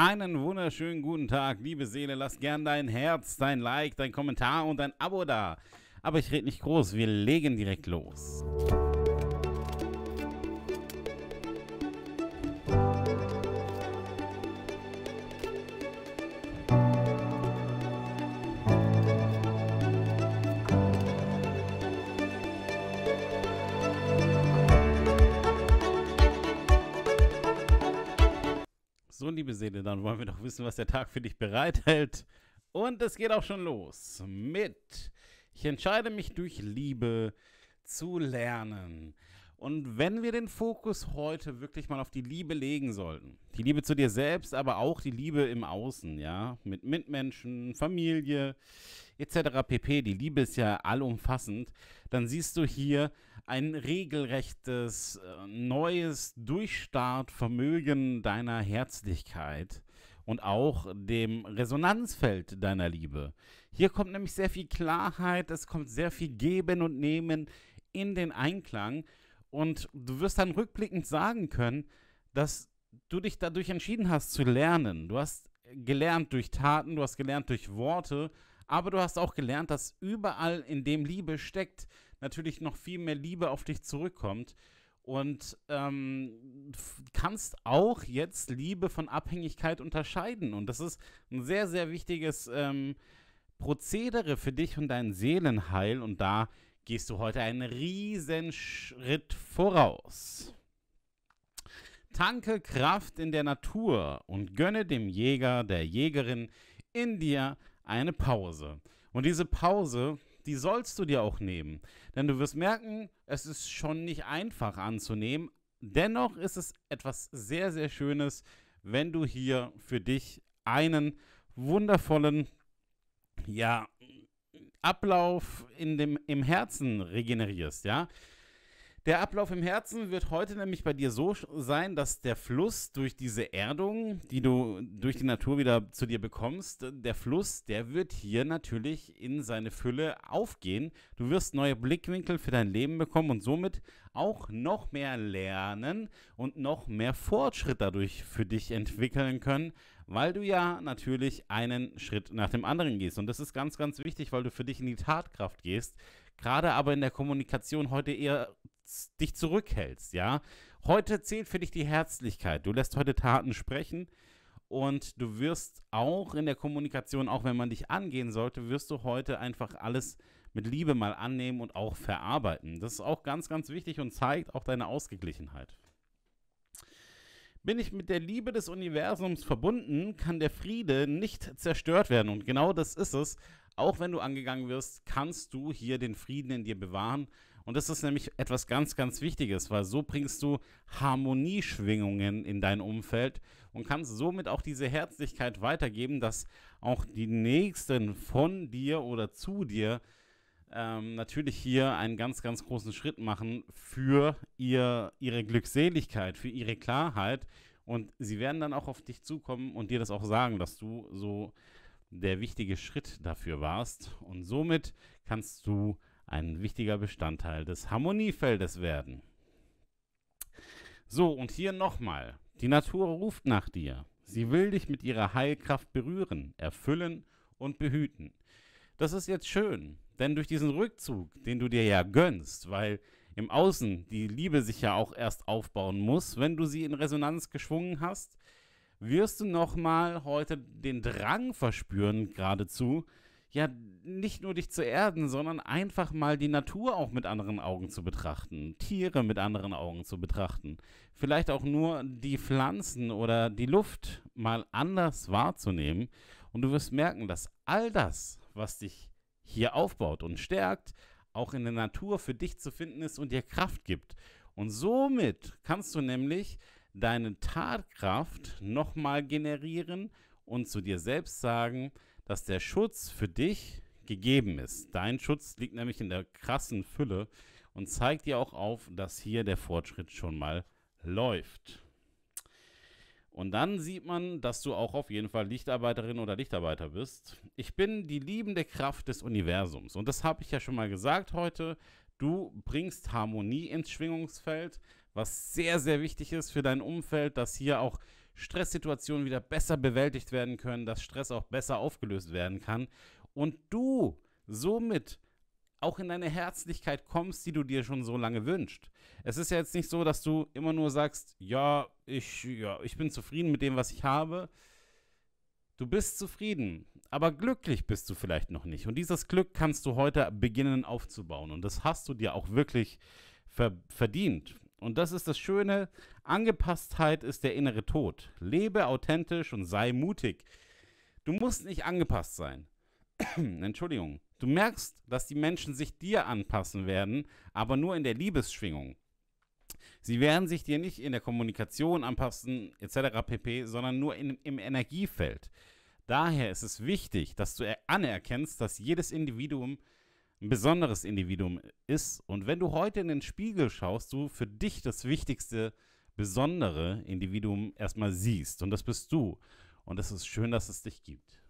Einen wunderschönen guten Tag, liebe Seele. Lass gern dein Herz, dein Like, dein Kommentar und dein Abo da. Aber ich rede nicht groß, wir legen direkt los. So, liebe Seele, dann wollen wir doch wissen, was der Tag für dich bereithält. Und es geht auch schon los mit Ich entscheide mich durch Liebe zu lernen. Und wenn wir den Fokus heute wirklich mal auf die Liebe legen sollten, die Liebe zu dir selbst, aber auch die Liebe im Außen, ja, mit Mitmenschen, Familie etc. pp, die Liebe ist ja allumfassend, dann siehst du hier ein regelrechtes, äh, neues Durchstartvermögen deiner Herzlichkeit und auch dem Resonanzfeld deiner Liebe. Hier kommt nämlich sehr viel Klarheit, es kommt sehr viel Geben und Nehmen in den Einklang und du wirst dann rückblickend sagen können, dass du dich dadurch entschieden hast zu lernen. Du hast gelernt durch Taten, du hast gelernt durch Worte, aber du hast auch gelernt, dass überall, in dem Liebe steckt, natürlich noch viel mehr Liebe auf dich zurückkommt. Und ähm, kannst auch jetzt Liebe von Abhängigkeit unterscheiden. Und das ist ein sehr, sehr wichtiges ähm, Prozedere für dich und dein Seelenheil. Und da gehst du heute einen riesen Schritt voraus. Tanke Kraft in der Natur und gönne dem Jäger, der Jägerin in dir eine Pause. Und diese Pause, die sollst du dir auch nehmen. Denn du wirst merken, es ist schon nicht einfach anzunehmen. Dennoch ist es etwas sehr, sehr Schönes, wenn du hier für dich einen wundervollen, ja, Ablauf in dem, im Herzen regenerierst, ja. Der Ablauf im Herzen wird heute nämlich bei dir so sein, dass der Fluss durch diese Erdung, die du durch die Natur wieder zu dir bekommst, der Fluss, der wird hier natürlich in seine Fülle aufgehen. Du wirst neue Blickwinkel für dein Leben bekommen und somit auch noch mehr lernen und noch mehr Fortschritt dadurch für dich entwickeln können, weil du ja natürlich einen Schritt nach dem anderen gehst. Und das ist ganz, ganz wichtig, weil du für dich in die Tatkraft gehst, gerade aber in der Kommunikation heute eher dich zurückhältst, ja. Heute zählt für dich die Herzlichkeit. Du lässt heute Taten sprechen und du wirst auch in der Kommunikation, auch wenn man dich angehen sollte, wirst du heute einfach alles mit Liebe mal annehmen und auch verarbeiten. Das ist auch ganz, ganz wichtig und zeigt auch deine Ausgeglichenheit. Bin ich mit der Liebe des Universums verbunden, kann der Friede nicht zerstört werden. Und genau das ist es. Auch wenn du angegangen wirst, kannst du hier den Frieden in dir bewahren. Und das ist nämlich etwas ganz, ganz Wichtiges, weil so bringst du Harmonieschwingungen in dein Umfeld und kannst somit auch diese Herzlichkeit weitergeben, dass auch die Nächsten von dir oder zu dir ähm, natürlich hier einen ganz, ganz großen Schritt machen für ihr, ihre Glückseligkeit, für ihre Klarheit. Und sie werden dann auch auf dich zukommen und dir das auch sagen, dass du so der wichtige Schritt dafür warst. Und somit kannst du ein wichtiger Bestandteil des Harmoniefeldes werden. So, und hier nochmal. Die Natur ruft nach dir. Sie will dich mit ihrer Heilkraft berühren, erfüllen und behüten. Das ist jetzt schön. Denn durch diesen Rückzug, den du dir ja gönnst, weil im Außen die Liebe sich ja auch erst aufbauen muss, wenn du sie in Resonanz geschwungen hast, wirst du nochmal heute den Drang verspüren, geradezu, ja, nicht nur dich zu erden, sondern einfach mal die Natur auch mit anderen Augen zu betrachten, Tiere mit anderen Augen zu betrachten, vielleicht auch nur die Pflanzen oder die Luft mal anders wahrzunehmen. Und du wirst merken, dass all das, was dich hier aufbaut und stärkt, auch in der Natur für dich zu finden ist und dir Kraft gibt. Und somit kannst du nämlich deine Tatkraft nochmal generieren und zu dir selbst sagen, dass der Schutz für dich gegeben ist. Dein Schutz liegt nämlich in der krassen Fülle und zeigt dir auch auf, dass hier der Fortschritt schon mal läuft. Und dann sieht man, dass du auch auf jeden Fall Lichtarbeiterin oder Lichtarbeiter bist. Ich bin die liebende Kraft des Universums. Und das habe ich ja schon mal gesagt heute. Du bringst Harmonie ins Schwingungsfeld, was sehr, sehr wichtig ist für dein Umfeld, dass hier auch Stresssituationen wieder besser bewältigt werden können, dass Stress auch besser aufgelöst werden kann. Und du somit auch in deine Herzlichkeit kommst, die du dir schon so lange wünschst. Es ist ja jetzt nicht so, dass du immer nur sagst, ja, ich, ja, ich bin zufrieden mit dem, was ich habe. Du bist zufrieden, aber glücklich bist du vielleicht noch nicht. Und dieses Glück kannst du heute beginnen aufzubauen. Und das hast du dir auch wirklich verdient. Und das ist das Schöne. Angepasstheit ist der innere Tod. Lebe authentisch und sei mutig. Du musst nicht angepasst sein. Entschuldigung. Du merkst, dass die Menschen sich dir anpassen werden, aber nur in der Liebesschwingung. Sie werden sich dir nicht in der Kommunikation anpassen, etc. pp., sondern nur in, im Energiefeld. Daher ist es wichtig, dass du anerkennst, dass jedes Individuum ein besonderes Individuum ist. Und wenn du heute in den Spiegel schaust, du für dich das wichtigste, besondere Individuum erstmal siehst. Und das bist du. Und es ist schön, dass es dich gibt.